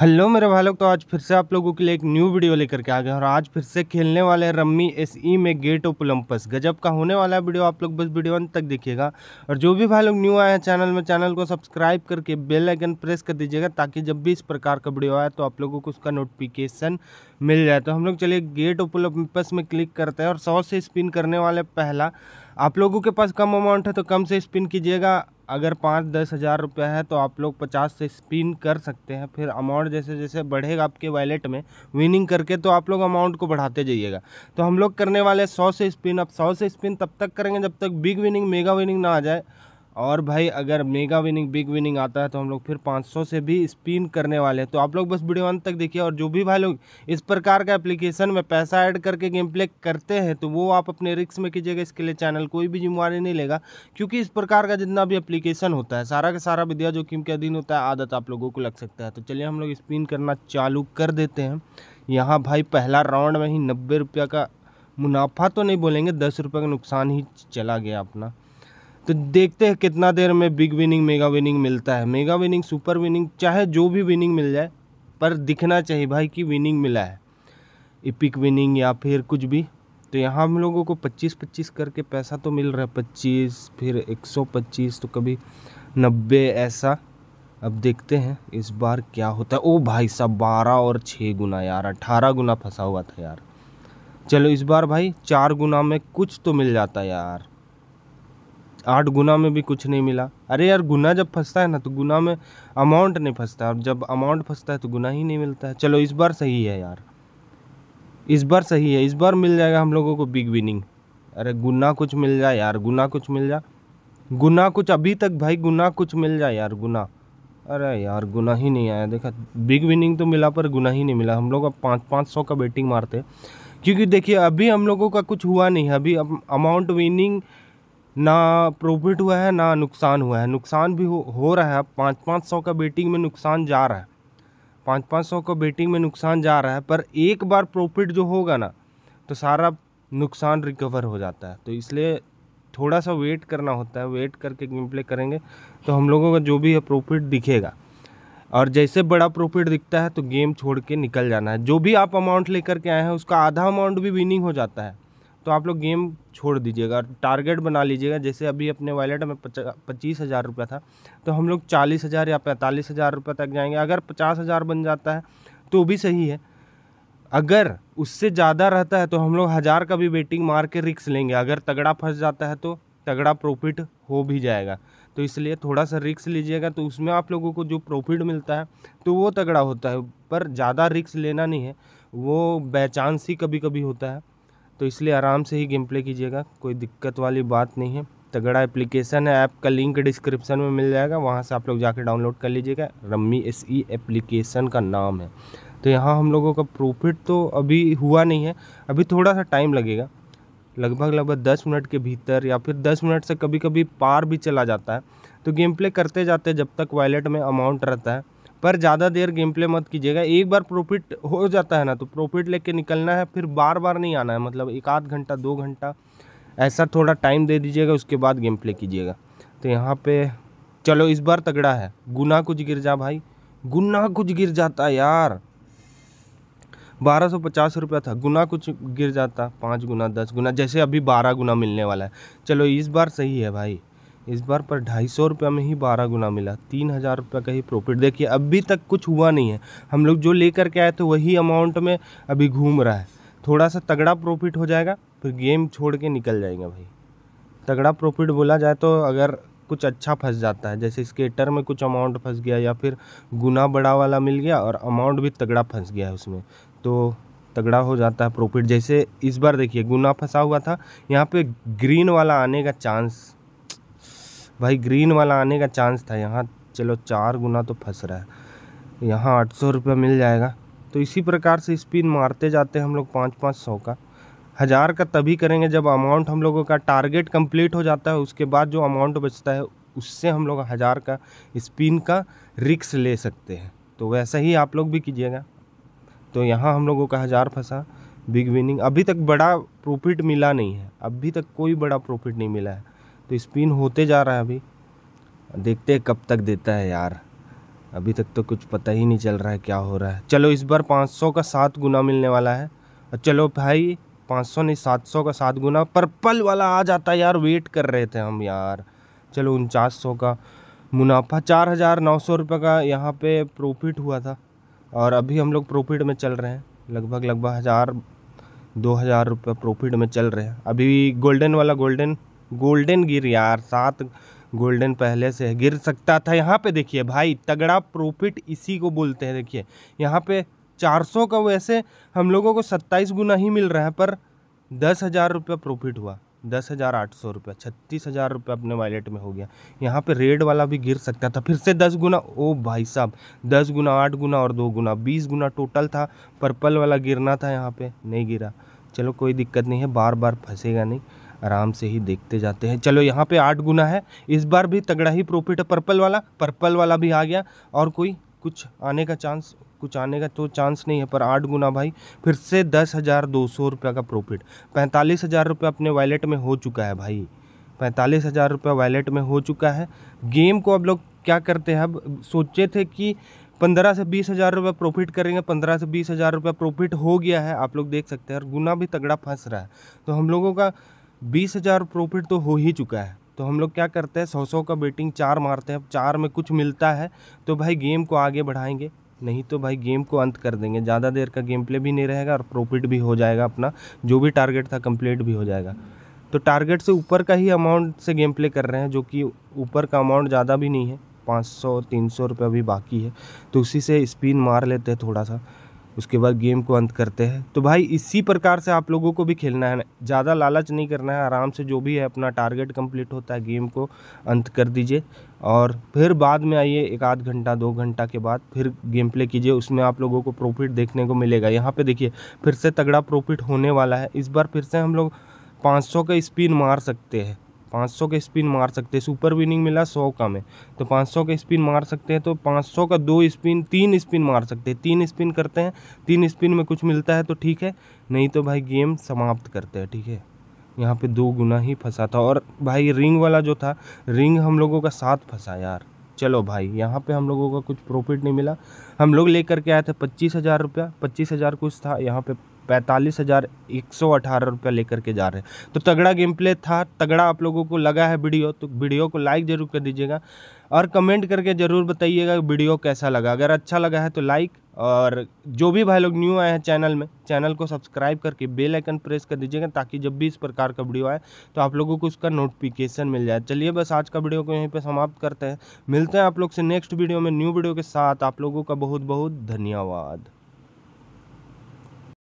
hello मेरे भाई लोग तो आज फिर से आप लोगों के लिए एक न्यू वीडियो लेकर के आ गए और आज फिर से खेलने वाले हैं रम्मी एस ई e में गेट ऑफ ओलंपस गजब का होने वाला है वीडियो आप लोग बस वीडियो अंत तक देखिएगा और जो भी भाई लोग न्यू आए हैं चैनल में चैनल को सब्सक्राइब करके बेल आइकन प्रेस कर दीजिएगा ताकि जब भी इस प्रकार का वीडियो आए तो आप लोगों को उसका नोटिफिकेशन मिल जाए तो हम लोग चलिए गेट ऑफ ओलंपस में क्लिक करते हैं और सौ से स्पिन करने वाले पहला आप लोगों के पास कम अमाउंट है तो कम से स्पिन कीजिएगा अगर पाँच दस हज़ार रुपया है तो आप लोग पचास से स्पिन कर सकते हैं फिर अमाउंट जैसे जैसे बढ़ेगा आपके वैलेट में विनिंग करके तो आप लोग अमाउंट को बढ़ाते जाइएगा तो हम लोग करने वाले सौ से स्पिन अब सौ से स्पिन तब तक करेंगे जब तक बिग विनिंग मेगा विनिंग ना आ जाए और भाई अगर मेगा विनिंग बिग विनिंग आता है तो हम लोग फिर 500 से भी स्पिन करने वाले हैं तो आप लोग बस वीडियो अंत तक देखिए और जो भी भाई लोग इस प्रकार का एप्लीकेशन में पैसा ऐड करके गेम प्ले करते हैं तो वो आप अपने रिक्स में कीजिएगा इसके लिए चैनल कोई भी जिम्मेवारी नहीं लेगा क्योंकि इस प्रकार का जितना भी एप्लीकेशन होता है सारा का सारा विद्या जोखिम के अधीन होता है आदत आप लोगों को लग सकता है तो चलिए हम लोग स्पिन करना चालू कर देते हैं यहाँ भाई पहला राउंड में ही नब्बे का मुनाफा तो नहीं बोलेंगे दस रुपये का नुकसान ही चला गया अपना तो देखते हैं कितना देर में बिग विनिंग मेगा विनिंग मिलता है मेगा विनिंग सुपर विनिंग चाहे जो भी विनिंग मिल जाए पर दिखना चाहिए भाई कि विनिंग मिला है इपिक विनिंग या फिर कुछ भी तो यहाँ हम लोगों को 25-25 करके पैसा तो मिल रहा है 25 फिर 125 तो कभी 90 ऐसा अब देखते हैं इस बार क्या होता है ओ भाई साहब बारह और छः गुना यार अठारह गुना फंसा हुआ था यार चलो इस बार भाई चार गुना में कुछ तो मिल जाता यार आठ गुना में भी कुछ नहीं मिला अरे यार गुना जब फंसता है ना तो गुना में अमाउंट नहीं फंसता और जब अमाउंट फंसता है तो गुना ही नहीं मिलता है चलो इस बार सही है यार इस बार सही है इस बार मिल जाएगा हम लोगों को बिग विनिंग अरे गुना कुछ मिल जाए यार गुना कुछ मिल जाए गुना कुछ अभी तक भाई गुना कुछ मिल जाए यार गुना अरे यार गुना ही नहीं आया देखा बिग विनिंग तो मिला पर गुना ही नहीं मिला हम लोग अब पाँच पाँच सौ का बेटिंग मारते क्योंकि देखिए अभी हम लोगों का कुछ हुआ नहीं है अभी अमाउंट विनिंग ना प्रॉफिट हुआ है ना नुकसान हुआ है नुकसान भी हो हो रहा है पाँच पाँच सौ का बेटिंग में नुकसान जा रहा है पाँच पाँच सौ का बेटिंग में नुकसान जा रहा है पर एक बार प्रॉफिट जो होगा ना तो सारा नुकसान रिकवर हो जाता है तो इसलिए थोड़ा सा वेट करना होता है वेट करके गेम प्ले करेंगे तो हम लोगों का जो भी है प्रॉफिट दिखेगा और जैसे बड़ा प्रॉफिट दिखता है तो गेम छोड़ के निकल जाना है जो भी आप अमाउंट लेकर के आए हैं उसका आधा अमाउंट भी विनिंग हो जाता है तो आप लोग गेम छोड़ दीजिएगा टारगेट बना लीजिएगा जैसे अभी अपने वॉलेट में पच्चीस हज़ार रुपया था तो हम लोग चालीस हज़ार या पैंतालीस हज़ार रुपये तक जाएंगे अगर पचास हज़ार बन जाता है तो भी सही है अगर उससे ज़्यादा रहता है तो हम लोग हज़ार का भी बेटिंग मार के रिक्स लेंगे अगर तगड़ा फंस जाता है तो तगड़ा प्रॉफिट हो भी जाएगा तो इसलिए थोड़ा सा रिक्स लीजिएगा तो उसमें आप लोगों को जो प्रॉफिट मिलता है तो वो तगड़ा होता है पर ज़्यादा रिक्स लेना नहीं है वो बेचांस ही कभी कभी होता है तो इसलिए आराम से ही गेम प्ले कीजिएगा कोई दिक्कत वाली बात नहीं है तगड़ा एप्लीकेशन है ऐप का लिंक डिस्क्रिप्शन में मिल जाएगा वहाँ से आप लोग जाकर डाउनलोड कर लीजिएगा रम्मी एस ई एप्लीकेशन का नाम है तो यहाँ हम लोगों का प्रॉफिट तो अभी हुआ नहीं है अभी थोड़ा सा टाइम लगेगा लगभग लगभग दस मिनट के भीतर या फिर दस मिनट से कभी कभी पार भी चला जाता है तो गेम प्ले करते जाते जब तक वॉलेट में अमाउंट रहता है पर ज़्यादा देर गेम प्ले मत कीजिएगा एक बार प्रॉफिट हो जाता है ना तो प्रॉफिट लेके निकलना है फिर बार बार नहीं आना है मतलब एक आध घंटा दो घंटा ऐसा थोड़ा टाइम दे दीजिएगा उसके बाद गेम प्ले कीजिएगा तो यहाँ पे चलो इस बार तगड़ा है गुना कुछ गिर जा भाई गुना कुछ गिर जाता यार बारह सौ पचास रुपया था गुना कुछ गिर जाता पाँच गुना दस गुना जैसे अभी बारह गुना मिलने वाला है चलो इस बार सही है भाई इस बार पर ढाई सौ रुपये में ही बारह गुना मिला तीन हज़ार रुपये का ही प्रॉफिट देखिए अभी तक कुछ हुआ नहीं है हम लोग जो लेकर के आए थे वही अमाउंट में अभी घूम रहा है थोड़ा सा तगड़ा प्रॉफिट हो जाएगा फिर गेम छोड़ के निकल जाएंगे भाई तगड़ा प्रॉफिट बोला जाए तो अगर कुछ अच्छा फंस जाता है जैसे स्केटर में कुछ अमाउंट फंस गया या फिर गुना बड़ा वाला मिल गया और अमाउंट भी तगड़ा फंस गया है उसमें तो तगड़ा हो जाता है प्रॉफिट जैसे इस बार देखिए गुना फंसा हुआ था यहाँ पे ग्रीन वाला आने का चांस भाई ग्रीन वाला आने का चांस था यहाँ चलो चार गुना तो फंस रहा है यहाँ आठ सौ रुपया मिल जाएगा तो इसी प्रकार से स्पिन मारते जाते हम लोग पाँच पाँच सौ का हज़ार का तभी करेंगे जब अमाउंट हम लोगों का टारगेट कंप्लीट हो जाता है उसके बाद जो अमाउंट बचता है उससे हम लोग हज़ार का स्पिन का रिक्स ले सकते हैं तो वैसा ही आप लोग भी कीजिएगा तो यहाँ हम लोगों का हज़ार फंसा बिग विनिंग अभी तक बड़ा प्रॉफिट मिला नहीं है अभी तक कोई बड़ा प्रॉफिट नहीं मिला है तो स्पिन होते जा रहा है अभी देखते हैं कब तक देता है यार अभी तक तो कुछ पता ही नहीं चल रहा है क्या हो रहा है चलो इस बार 500 का सात गुना मिलने वाला है और चलो भाई 500 नहीं 700 का सात गुना पर्पल वाला आ जाता है यार वेट कर रहे थे हम यार चलो उनचास सौ का मुनाफा चार हज़ार नौ सौ रुपये का यहाँ पे प्रॉफिट हुआ था और अभी हम लोग प्रॉफिट में चल रहे हैं लगभग लगभग हज़ार दो हज़ार रुपये प्रॉफिट में चल रहे हैं अभी गोल्डन वाला गोल्डन गोल्डन गिर यार सात गोल्डन पहले से गिर सकता था यहाँ पे देखिए भाई तगड़ा प्रॉफिट इसी को बोलते हैं देखिए यहाँ पे 400 का वैसे हम लोगों को 27 गुना ही मिल रहा है पर दस हज़ार रुपया प्रॉफिट हुआ दस हज़ार आठ सौ रुपया छत्तीस हज़ार रुपया अपने वॉलेट में हो गया यहाँ पे रेड वाला भी गिर सकता था फिर से दस गुना ओ भाई साहब दस गुना आठ गुना और दो गुना बीस गुना टोटल था पर्पल वाला गिरना था यहाँ पे नहीं गिरा चलो कोई दिक्कत नहीं है बार बार फंसेगा नहीं आराम से ही देखते जाते हैं चलो यहाँ पे आठ गुना है इस बार भी तगड़ा ही प्रॉफिट है पर्पल वाला पर्पल वाला भी आ गया और कोई कुछ आने का चांस कुछ आने का तो चांस नहीं है पर आठ गुना भाई फिर से दस हज़ार दो सौ रुपये का प्रॉफिट पैंतालीस हज़ार रुपये अपने वॉलेट में हो चुका है भाई पैंतालीस हज़ार रुपये वॉलेट में हो चुका है गेम को अब लोग क्या करते हैं अब सोचे थे कि पंद्रह से बीस हज़ार रुपये प्रॉफिट करेंगे पंद्रह से बीस हज़ार रुपये प्रॉफिट हो गया है आप लोग देख सकते हैं और गुना भी तगड़ा फंस रहा है तो हम लोगों का बीस हज़ार प्रॉफिट तो हो ही चुका है तो हम लोग क्या करते हैं सौ सौ का बेटिंग चार मारते हैं अब चार में कुछ मिलता है तो भाई गेम को आगे बढ़ाएंगे नहीं तो भाई गेम को अंत कर देंगे ज़्यादा देर का गेम प्ले भी नहीं रहेगा और प्रॉफिट भी हो जाएगा अपना जो भी टारगेट था कंप्लीट भी हो जाएगा तो टारगेट से ऊपर का ही अमाउंट से गेम प्ले कर रहे हैं जो कि ऊपर का अमाउंट ज़्यादा भी नहीं है पाँच सौ तीन सौ रुपये अभी बाकी है तो उसी से स्पिन मार लेते हैं थोड़ा सा उसके बाद गेम को अंत करते हैं तो भाई इसी प्रकार से आप लोगों को भी खेलना है ज़्यादा लालच नहीं करना है आराम से जो भी है अपना टारगेट कंप्लीट होता है गेम को अंत कर दीजिए और फिर बाद में आइए एक आध घंटा दो घंटा के बाद फिर गेम प्ले कीजिए उसमें आप लोगों को प्रॉफिट देखने को मिलेगा यहाँ पर देखिए फिर से तगड़ा प्रॉफिट होने वाला है इस बार फिर से हम लोग पाँच का स्पिन मार सकते हैं 500 के स्पिन मार सकते हैं सुपर विनिंग मिला 100 का में तो 500 के स्पिन मार सकते हैं तो 500 का दो स्पिन तीन स्पिन मार सकते हैं तीन स्पिन करते हैं तीन स्पिन में कुछ मिलता है तो ठीक है नहीं तो भाई गेम समाप्त करते हैं ठीक है यहाँ पे दो गुना ही फंसा था और भाई रिंग वाला जो था रिंग हम लोगों का साथ फंसा यार चलो भाई यहाँ पे हम लोगों का कुछ प्रॉफिट नहीं मिला हम लोग लेकर के आए थे पच्चीस हज़ार रुपया पच्चीस हज़ार कुछ था यहाँ पे पैंतालीस हज़ार एक सौ अठारह रुपया लेकर के जा रहे हैं तो तगड़ा गेम प्ले था तगड़ा आप लोगों को लगा है वीडियो तो वीडियो को लाइक ज़रूर कर दीजिएगा और कमेंट करके ज़रूर बताइएगा वीडियो कैसा लगा अगर अच्छा लगा है तो लाइक और जो भी भाई लोग न्यू आए हैं चैनल में चैनल को सब्सक्राइब करके बेल आइकन प्रेस कर दीजिएगा ताकि जब भी इस प्रकार का वीडियो आए तो आप लोगों को उसका नोटिफिकेशन मिल जाए चलिए बस आज का वीडियो को यहीं पर समाप्त करते हैं मिलते हैं आप लोग से नेक्स्ट वीडियो में न्यू वीडियो के साथ आप लोगों का बहुत बहुत धन्यवाद